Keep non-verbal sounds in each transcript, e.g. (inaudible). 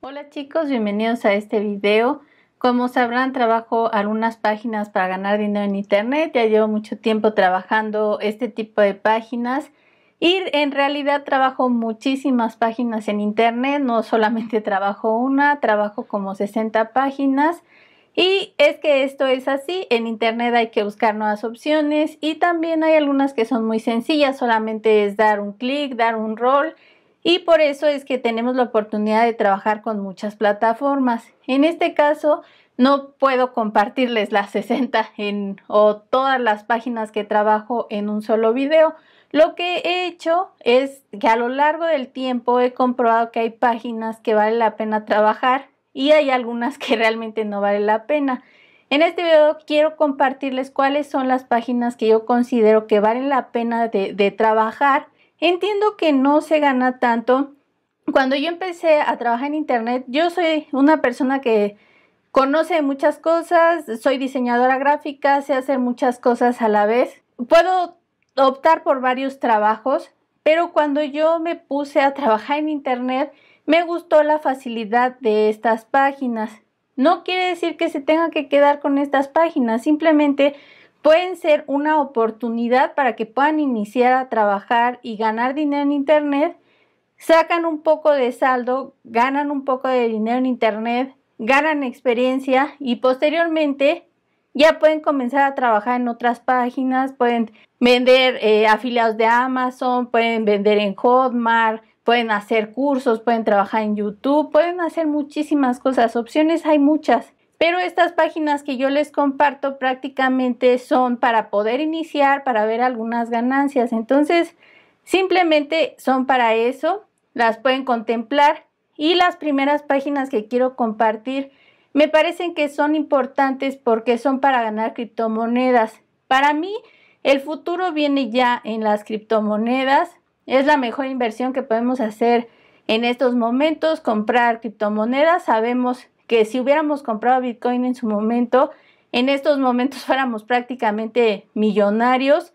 Hola chicos, bienvenidos a este video. Como sabrán, trabajo algunas páginas para ganar dinero en internet. Ya llevo mucho tiempo trabajando este tipo de páginas. Y en realidad trabajo muchísimas páginas en internet, no solamente (laughs) trabajo una, trabajo como 60 páginas. Y es que esto es así, en internet hay que buscar nuevas opciones y también hay algunas que son muy sencillas, solamente es dar un clic, dar un rol y por eso es que tenemos la oportunidad de trabajar con muchas plataformas. En este caso, no puedo compartirles las 60 (laughs) en, o todas las páginas que trabajo en un solo video. Lo que he hecho es que a lo largo del tiempo he comprobado que hay páginas que vale la pena trabajar y hay algunas que realmente no vale la pena. En este video quiero compartirles cuáles son las páginas que yo considero que valen la pena de trabajar Entiendo que no se gana tanto. Cuando yo empecé a trabajar en Internet, yo soy una persona que conoce muchas cosas, soy diseñadora gráfica, sé hacer muchas cosas a la vez. Puedo optar por varios trabajos, pero cuando yo me puse a trabajar en Internet, me gustó la facilidad de estas páginas. No quiere decir que se tenga que quedar con estas páginas, simplemente pueden ser una oportunidad para que puedan iniciar a trabajar y ganar dinero en Internet, sacan un poco de saldo, ganan un poco de dinero en Internet, ganan experiencia y posteriormente ya pueden comenzar a trabajar en otras páginas, pueden vender eh, afiliados de Amazon, pueden vender en Hotmart, pueden hacer cursos, pueden trabajar en YouTube, pueden hacer muchísimas cosas, opciones hay muchas. Pero estas páginas que yo les comparto prácticamente son para poder iniciar, para ver algunas ganancias. Entonces, simplemente son para eso, las pueden contemplar. Y las primeras páginas que quiero compartir me parecen que son importantes porque son para ganar criptomonedas. Para mí, el futuro viene ya en las criptomonedas. Es la mejor inversión que podemos hacer en estos momentos, comprar criptomonedas. Sabemos que si hubiéramos comprado Bitcoin en su momento, en estos momentos (laughs) fuéramos prácticamente millonarios,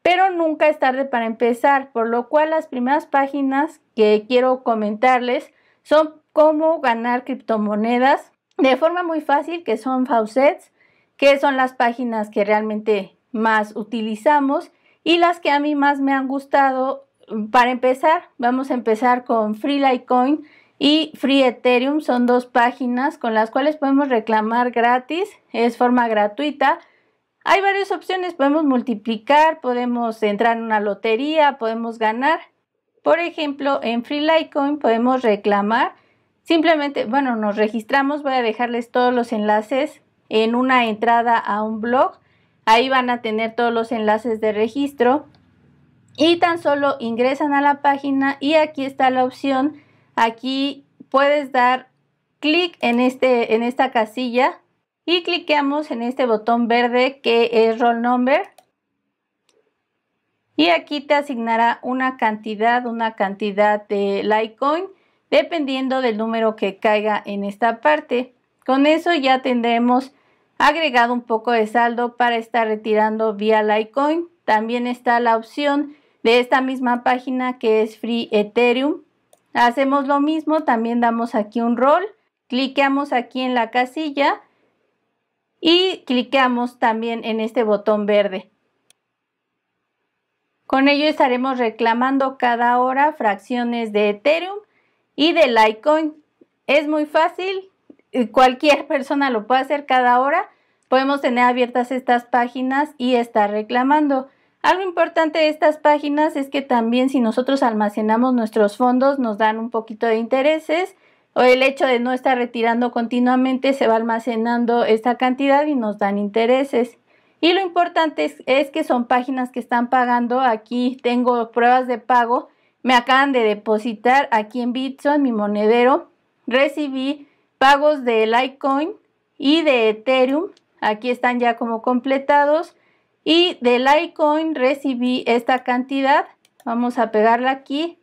pero nunca es tarde para empezar, por lo cual las primeras páginas que quiero comentarles son cómo ganar criptomonedas de forma muy fácil, que son Faucets, que son las páginas que realmente más utilizamos y las que a mí más me han gustado. Para empezar, vamos a empezar con Free Litecoin, y Free Ethereum son dos páginas con las cuales podemos reclamar gratis, es forma gratuita. Hay varias opciones, podemos multiplicar, podemos entrar en una lotería, podemos ganar. Por ejemplo, en Free Litecoin podemos reclamar, simplemente, bueno, nos registramos, voy a dejarles todos los enlaces en una entrada a un blog. Ahí van a tener todos los enlaces de registro y tan solo ingresan a la página y aquí está la opción Aquí puedes dar clic en, este, en esta casilla y cliqueamos en este botón verde que es Roll Number. Y aquí te asignará una cantidad, una cantidad de Litecoin dependiendo del número que caiga en esta parte. Con eso ya tendremos agregado un poco de saldo para estar retirando vía Litecoin. También está la opción de esta misma página que es Free Ethereum Hacemos lo mismo, también damos aquí un rol, cliqueamos aquí en la casilla y clicamos también en este botón verde. Con ello estaremos reclamando cada hora fracciones de Ethereum y de Litecoin. Es muy fácil, eh, cualquier (laughs) persona lo puede hacer cada hora. Podemos tener abiertas estas páginas y estar reclamando. Algo importante de estas páginas es que también si nosotros almacenamos nuestros fondos nos dan un poquito de intereses o el hecho de no estar retirando continuamente se va almacenando esta cantidad y nos dan intereses. Y lo importante es, que son páginas que están pagando. Aquí tengo pruebas de pago. Me acaban de depositar aquí en Bitso, en mi monedero. Recibí pagos de Litecoin y de Ethereum. Aquí están ya como completados. Y de Litecoin recibí esta cantidad. Vamos a pegarla aquí.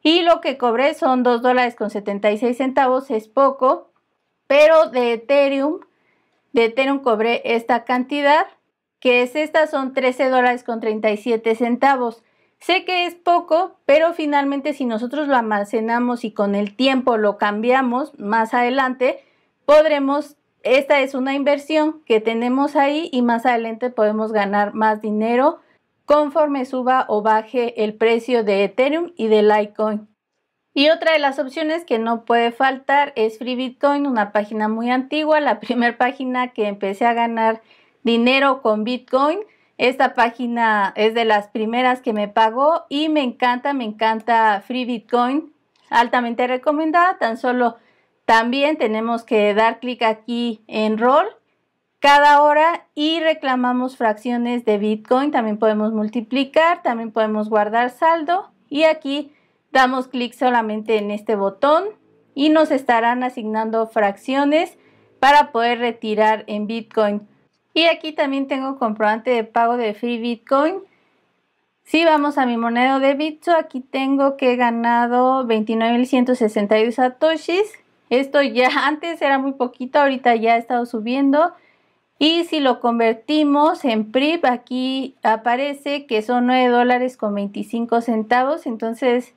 Y lo que cobré son 2 dólares con 76 centavos, es poco. Pero de Ethereum, de Ethereum cobré esta cantidad, que es esta, son 13 dólares con 37 centavos. Sé que es poco, pero finalmente si nosotros lo almacenamos y con el tiempo lo cambiamos más adelante, podremos esta es una inversión que tenemos ahí y más adelante podemos ganar más dinero conforme suba o baje el precio de Ethereum y de Litecoin. Y otra de las opciones que no puede faltar es FreeBitcoin, una página muy antigua, la (laughs) primera página que empecé a ganar dinero con Bitcoin. Esta página es de las primeras que me pagó y me encanta, me encanta Free Bitcoin, altamente recomendada, tan solo también tenemos que dar clic aquí en Roll cada hora y reclamamos fracciones de Bitcoin. También podemos multiplicar, también podemos guardar saldo y aquí damos clic solamente en este botón y nos estarán asignando fracciones para poder retirar en Bitcoin. Y aquí también tengo comprobante de pago de Free Bitcoin. Si vamos a mi moneda de Bitso, aquí tengo que he ganado 29.162 satoshis esto ya (laughs) antes era muy poquito, ahorita ya ha estado subiendo. Y si lo convertimos en PRIP, aquí aparece que son 9 dólares con 25 centavos. Entonces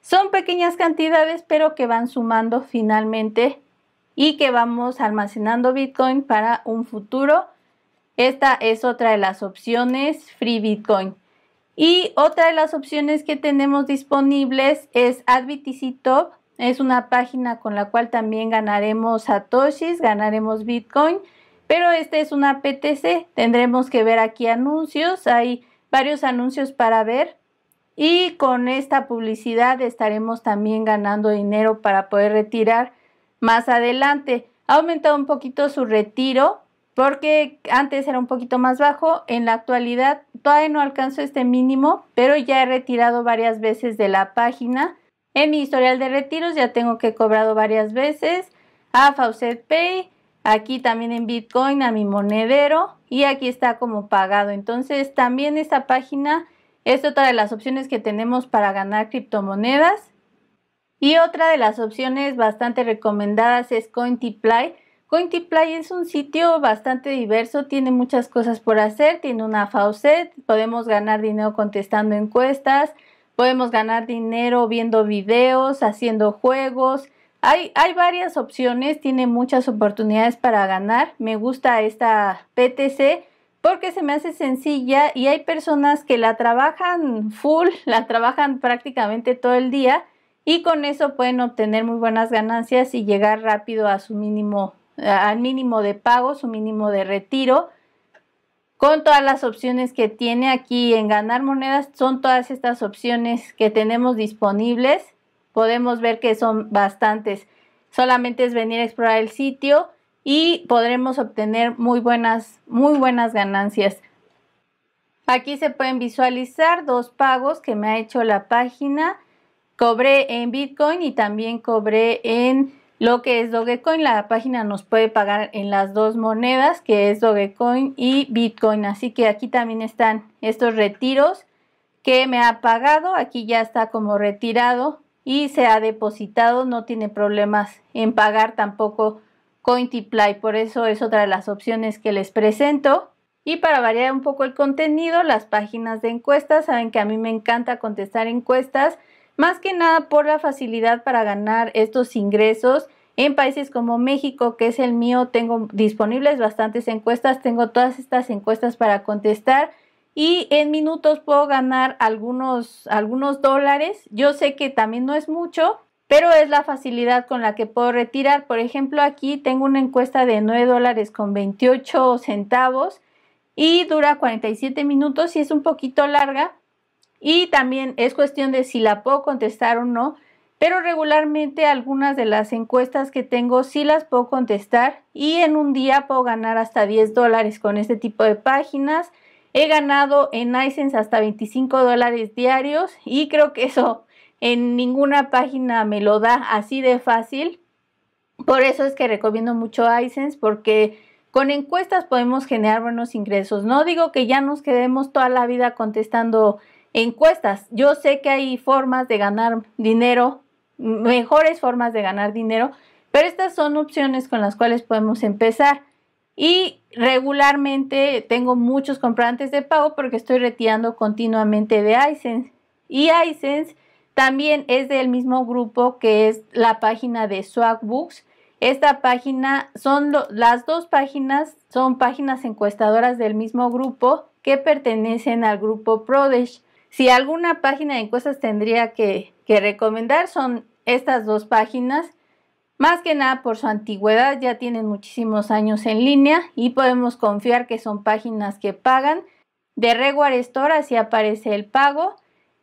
son pequeñas cantidades, pero que van sumando finalmente y que vamos almacenando Bitcoin para un futuro. Esta es otra de las opciones Free Bitcoin. Y otra de las opciones que tenemos disponibles es AdBTC Top, es una página con la cual también ganaremos satoshis, ganaremos bitcoin, pero esta es una PTC. Tendremos que ver aquí anuncios, hay varios anuncios para ver y con esta publicidad estaremos también ganando dinero para poder retirar más adelante. Ha aumentado un poquito su retiro porque antes era un poquito más bajo, en la actualidad todavía no alcanzo este mínimo, pero ya he retirado varias veces de la página en mi historial de retiros ya tengo que he cobrado varias veces a Faucet Pay, aquí también en Bitcoin a mi monedero y aquí está como pagado. Entonces también esta página es otra de las opciones que tenemos para ganar criptomonedas. Y otra de las opciones bastante recomendadas es CoinTiply. CoinTiply es un sitio bastante diverso, tiene muchas cosas por hacer, tiene una faucet, podemos ganar dinero contestando encuestas, Podemos ganar dinero viendo videos, haciendo juegos. Hay, varias opciones, tiene muchas oportunidades para ganar. Me gusta esta PTC porque se me hace sencilla y hay personas que la trabajan full, (laughs) la trabajan prácticamente todo el día y con eso pueden obtener muy buenas ganancias y llegar rápido a su mínimo, al mínimo de pago, su mínimo de retiro con todas las opciones que tiene aquí en ganar monedas, son todas estas opciones que tenemos disponibles. Podemos ver que son bastantes. Solamente es venir a explorar el sitio y podremos obtener muy buenas, muy buenas ganancias. Aquí se pueden visualizar dos pagos que me ha hecho la página. Cobré en Bitcoin y también cobré en lo que es Dogecoin. La página nos puede pagar en las dos monedas, que es Dogecoin y Bitcoin. Así que aquí también están estos retiros que me ha pagado. Aquí ya está como retirado y se ha depositado. No tiene problemas en pagar tampoco CoinTiply. Por eso es otra de las opciones que les presento. Y para variar un poco el contenido, las páginas de encuestas, saben que a mí me encanta contestar encuestas más que nada por la facilidad para ganar estos ingresos. En países como México, que es el mío, tengo disponibles bastantes encuestas, tengo todas estas encuestas para contestar y en minutos puedo ganar algunos, algunos dólares. Yo sé que también no es mucho, pero es la facilidad con la que puedo retirar. Por ejemplo, aquí tengo una encuesta de 9 dólares con 28 centavos y dura 47 minutos y es un poquito larga, y también es cuestión de si la puedo contestar o no, pero regularmente algunas de las encuestas que tengo sí las puedo contestar y en un día puedo ganar hasta 10 dólares con este tipo de páginas. He ganado en iSense hasta 25 dólares diarios y creo que eso en ninguna página me lo da así de fácil. Por eso es que recomiendo mucho iSense porque con encuestas podemos generar buenos ingresos. No digo que ya nos quedemos toda la vida contestando Encuestas. Yo sé que hay formas de ganar dinero, mejores formas de ganar dinero, pero estas son opciones con las cuales podemos empezar. Y regularmente tengo muchos comprantes de pago porque estoy retirando continuamente de iSense. Y iSense también es del mismo grupo que es la página de Swagbooks. Esta página son las dos páginas, son páginas encuestadoras del mismo grupo que pertenecen al grupo Prodesh. Si alguna página de encuestas tendría que, recomendar son estas dos páginas, más que nada por su antigüedad, ya tienen muchísimos años en línea y podemos confiar que son páginas que pagan. De Reward Store así aparece el pago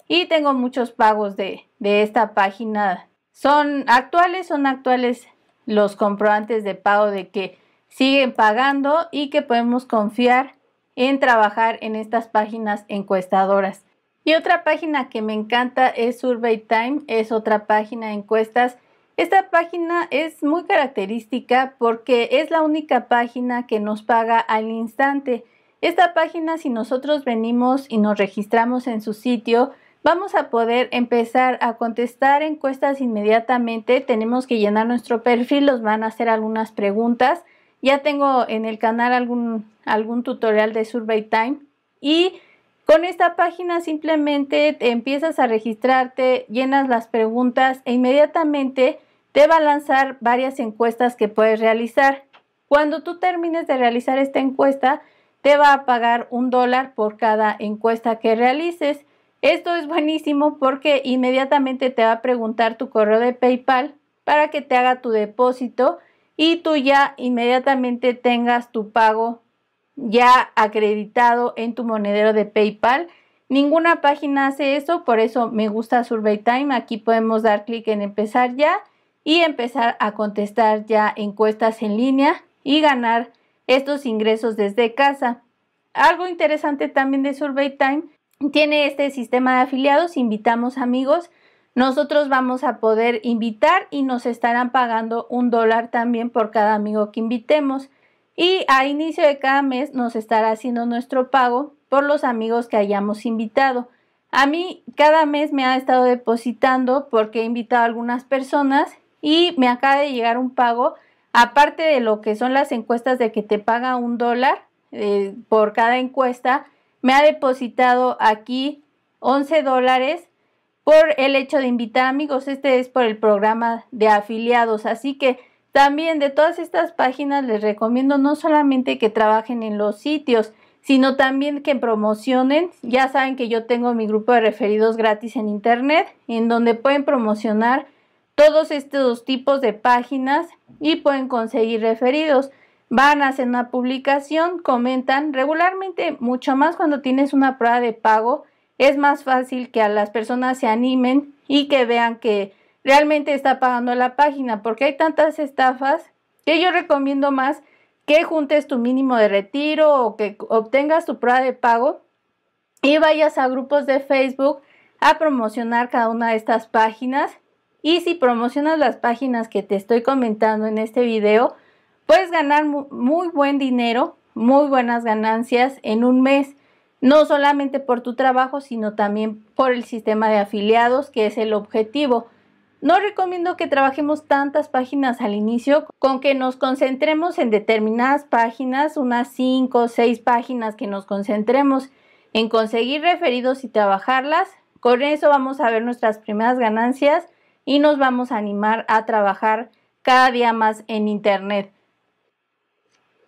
y tengo muchos pagos de, de esta página. Son actuales, son actuales los comprobantes de pago de que siguen pagando y que podemos confiar en trabajar en estas páginas encuestadoras. Y otra página que me encanta es Survey Time, es otra página de encuestas. Esta página es muy característica porque es la única página que nos paga al instante. Esta página, si nosotros venimos y nos registramos en su sitio, vamos a poder empezar a contestar encuestas inmediatamente. Tenemos que llenar nuestro perfil, nos van a hacer algunas preguntas. Ya tengo en el canal algún, algún tutorial de Survey Time y con esta página simplemente empiezas a registrarte, llenas las preguntas e inmediatamente te va a lanzar varias encuestas que puedes realizar. Cuando tú termines de realizar esta encuesta, te va a pagar un dólar por cada encuesta que realices. Esto es buenísimo porque inmediatamente te va a preguntar tu correo de PayPal para que te haga tu depósito y tú ya inmediatamente tengas tu pago ya acreditado en tu monedero de PayPal. Ninguna página hace eso, por eso me gusta SurveyTime Aquí podemos dar clic en empezar ya y empezar a contestar ya encuestas en línea y ganar estos ingresos desde casa. Algo interesante también de SurveyTime tiene este sistema de afiliados, invitamos amigos, nosotros vamos a poder invitar y nos estarán pagando un dólar también por cada amigo que invitemos. Y a inicio de cada mes nos estará haciendo nuestro pago por los amigos que hayamos invitado. A mí cada mes me ha estado depositando porque he invitado a algunas personas y me acaba de llegar un pago, aparte de lo que son las encuestas de que te paga un dólar eh, por cada encuesta, me ha depositado aquí 11 dólares por el hecho de invitar amigos. Este es por el programa de afiliados. Así que también de todas estas páginas les recomiendo no solamente que trabajen en los sitios, sino también que promocionen. Ya saben que yo tengo mi grupo de referidos gratis en internet, en donde pueden promocionar todos estos tipos de páginas y pueden conseguir referidos. Van a hacer una publicación, comentan regularmente, mucho más cuando tienes una prueba de pago, es más fácil que a las personas se animen y que vean que realmente está pagando la página, porque hay tantas estafas que yo recomiendo más que juntes tu mínimo de retiro o que obtengas tu prueba de pago y vayas a grupos de Facebook a promocionar cada una de estas páginas. Y si promocionas las páginas que te estoy comentando en este video, puedes ganar muy buen dinero, muy buenas ganancias en un mes. No solamente por tu trabajo, sino también por el sistema de afiliados, que es el objetivo. No recomiendo que trabajemos tantas páginas al inicio, con que nos concentremos en determinadas páginas, unas 5 o 6 páginas que nos concentremos en conseguir referidos y trabajarlas. Con eso vamos a ver nuestras primeras ganancias y nos vamos a animar a trabajar cada día más en Internet.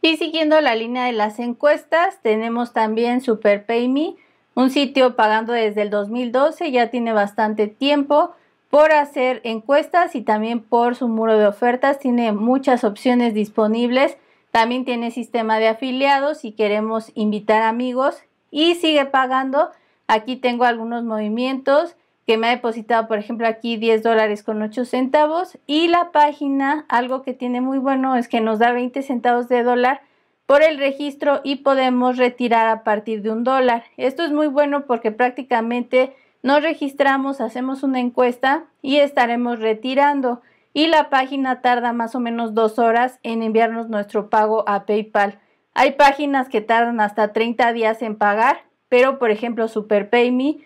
Y siguiendo la línea de las encuestas, tenemos también SuperPayMe, un sitio pagando desde el 2012, ya tiene bastante tiempo por hacer encuestas y también por su muro de ofertas. Tiene muchas opciones disponibles. También tiene sistema de afiliados si queremos invitar amigos y sigue pagando. Aquí tengo algunos movimientos que me ha depositado, por ejemplo, aquí 10 dólares con 8 centavos. Y la página, algo que tiene muy bueno es que nos da 20 centavos de dólar por el registro y podemos retirar a partir de un dólar. Esto es muy bueno porque prácticamente nos registramos, hacemos una encuesta y estaremos retirando. Y la página tarda más o menos dos horas en enviarnos nuestro pago a PayPal. Hay páginas que tardan hasta 30 días en pagar, pero por ejemplo SuperPayMe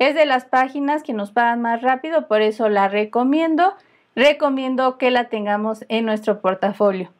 es de las páginas que nos pagan más rápido, por eso la recomiendo. Recomiendo que la tengamos en nuestro portafolio.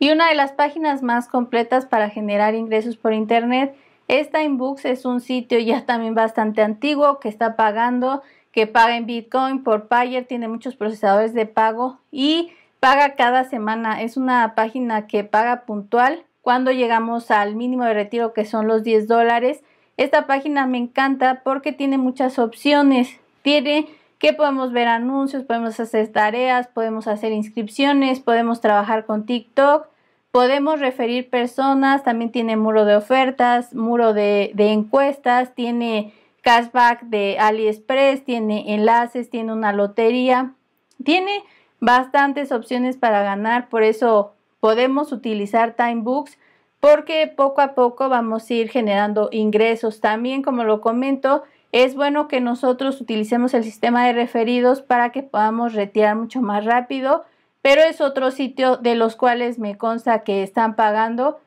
Y una de las páginas más completas para generar ingresos por Internet esta Inbox es un sitio ya también bastante antiguo que está pagando, que paga en Bitcoin por Payer, tiene muchos procesadores de pago y paga cada semana. Es una página que paga puntual cuando llegamos al mínimo de retiro que son los 10 dólares. Esta página me encanta porque tiene muchas opciones. Tiene que podemos ver anuncios, podemos hacer tareas, podemos hacer inscripciones, podemos trabajar con TikTok Podemos referir personas, también tiene muro de ofertas, muro de, encuestas, tiene cashback de AliExpress, tiene enlaces, tiene una lotería, tiene bastantes opciones para ganar, por eso podemos utilizar Timebooks porque poco a poco vamos a ir generando ingresos. También, como lo comento, es bueno que nosotros utilicemos el sistema de referidos para que podamos retirar mucho más rápido pero es otro sitio de los cuales me consta que están pagando.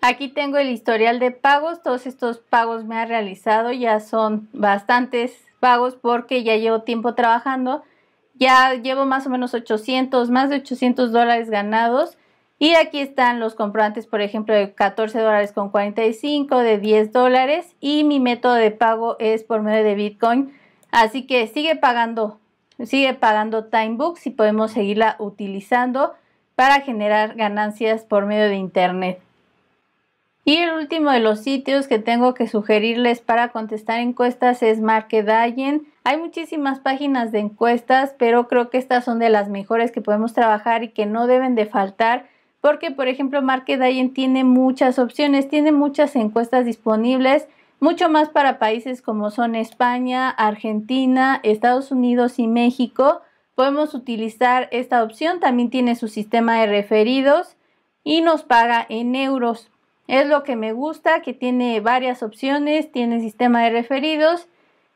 Aquí tengo el historial de pagos, todos estos pagos me ha realizado, ya son bastantes pagos porque ya llevo tiempo trabajando, ya llevo más o menos 800, más de 800 dólares ganados y aquí están los comprobantes, por ejemplo, de 14 dólares con 45, de 10 dólares y mi método de pago es por medio de Bitcoin, así que sigue pagando sigue pagando Timebooks y podemos seguirla utilizando para generar ganancias por medio de Internet. Y el último de los sitios que tengo que sugerirles para contestar encuestas es Marketagen. Hay muchísimas páginas de encuestas, pero creo que estas son de las mejores que podemos trabajar y que no deben de faltar porque, por ejemplo, Marketagen tiene muchas opciones, tiene muchas encuestas disponibles mucho más para países como son España, Argentina, Estados Unidos y México. Podemos utilizar esta opción, también tiene su sistema de referidos y nos paga en euros. Es lo que me gusta, que tiene varias opciones, tiene sistema de referidos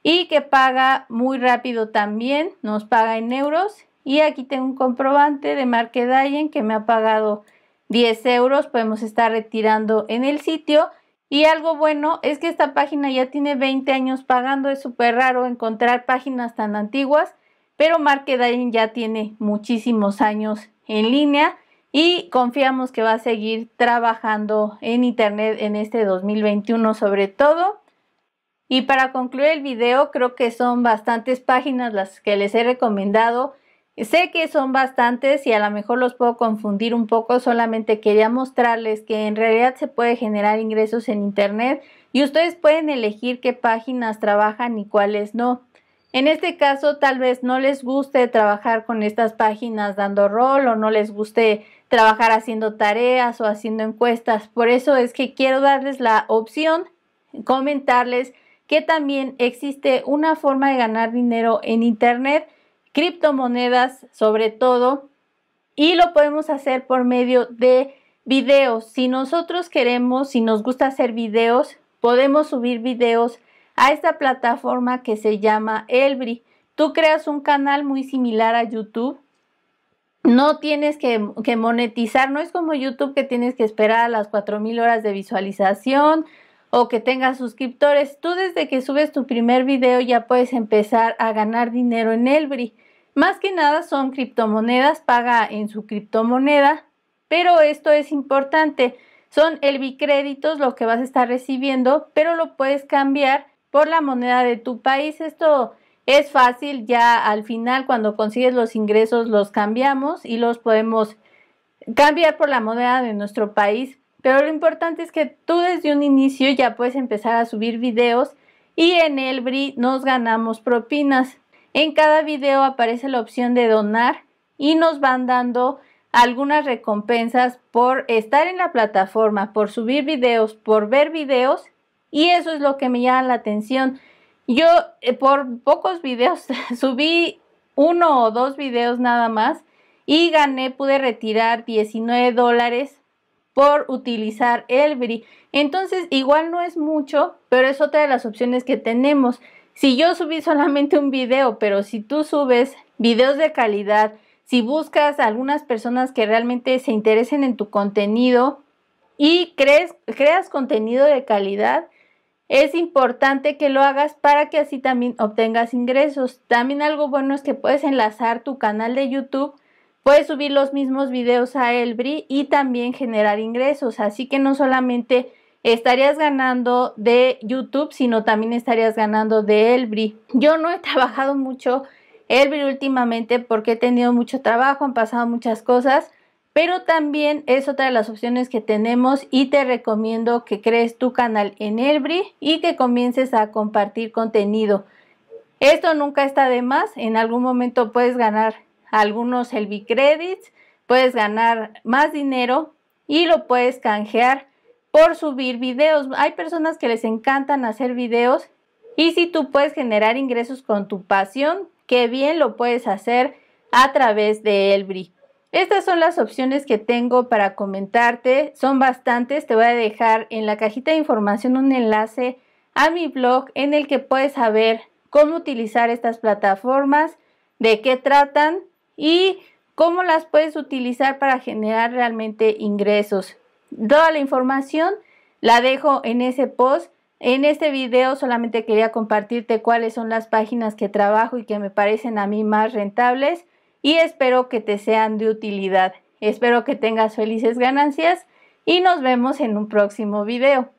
y que paga muy rápido también, nos paga en euros. Y aquí tengo un comprobante de Market que me ha pagado 10 euros, podemos estar retirando en el sitio y algo bueno es que esta página ya tiene 20 años pagando, es súper raro encontrar páginas tan antiguas, pero Marketing ya tiene muchísimos años en línea y confiamos que va a seguir trabajando en Internet en este 2021 sobre todo. Y para concluir el video, creo que son bastantes páginas las que les he recomendado Sé que son bastantes y a lo mejor los puedo confundir un poco, solamente quería mostrarles que en realidad se puede generar ingresos en Internet y ustedes pueden elegir qué páginas trabajan y cuáles no. En este caso tal vez no les guste trabajar con estas páginas dando rol o no les guste trabajar haciendo tareas o haciendo encuestas. Por eso es que quiero darles la opción, comentarles que también existe una forma de ganar dinero en Internet criptomonedas sobre todo y lo podemos hacer por medio de videos. Si nosotros queremos, si nos gusta hacer videos, podemos subir videos a esta plataforma que se llama Elbri. Tú creas un canal muy similar a YouTube. No tienes que, monetizar, no es como YouTube que tienes que esperar a las 4.000 horas de visualización o que tengas suscriptores. Tú desde que subes tu primer video ya puedes empezar a ganar dinero en Elbri. Más que nada son criptomonedas, paga en su criptomoneda, pero esto es importante. Son el bicréditos lo que vas a estar recibiendo, pero lo puedes cambiar por la moneda de tu país. Esto es fácil, ya al final cuando consigues los ingresos los cambiamos y los podemos cambiar por la moneda de nuestro país. Pero lo importante es que tú desde un inicio ya puedes empezar a subir videos y en el BRI nos ganamos propinas. En cada video aparece la opción de donar y nos van dando algunas recompensas por estar en la plataforma, por subir videos, por ver videos y eso es lo que me llama la atención. Yo eh, por pocos videos (laughs) subí uno o dos videos nada más y gané, pude retirar 19 dólares por utilizar Elbri. Entonces, igual no es mucho, pero es otra de las opciones que tenemos. Si yo subí solamente un video, pero si tú subes videos de calidad, si buscas a algunas personas que realmente se interesen en tu contenido y creas contenido de calidad, es importante que lo hagas para que así también obtengas ingresos. También algo bueno es que puedes enlazar tu canal de YouTube, puedes subir los mismos videos a Elbri y también generar ingresos. Así que no solamente estarías ganando de YouTube, sino también estarías ganando de Elbri. Yo no he (laughs) trabajado mucho Elbri últimamente porque he tenido mucho trabajo, han pasado muchas cosas, pero también es otra de las opciones que tenemos y te recomiendo que crees tu canal en Elbri y que comiences a compartir contenido. Esto nunca está de más, en algún momento puedes ganar algunos Elbri Credits, puedes ganar más dinero y lo puedes canjear por subir videos. Hay personas que les encantan hacer videos y si tú puedes generar ingresos con tu pasión, qué bien lo puedes hacer a través de Elbri. Estas son las opciones que tengo para comentarte, son bastantes, te voy a dejar en la cajita de información un enlace a mi blog en el que puedes saber cómo utilizar estas plataformas, de qué tratan y cómo las puedes utilizar para generar realmente ingresos. Toda la información la dejo en ese post. En este video solamente quería compartirte cuáles son las páginas que trabajo y que me parecen a mí más rentables y espero que te sean de utilidad. Espero que tengas felices ganancias y nos vemos en un próximo video.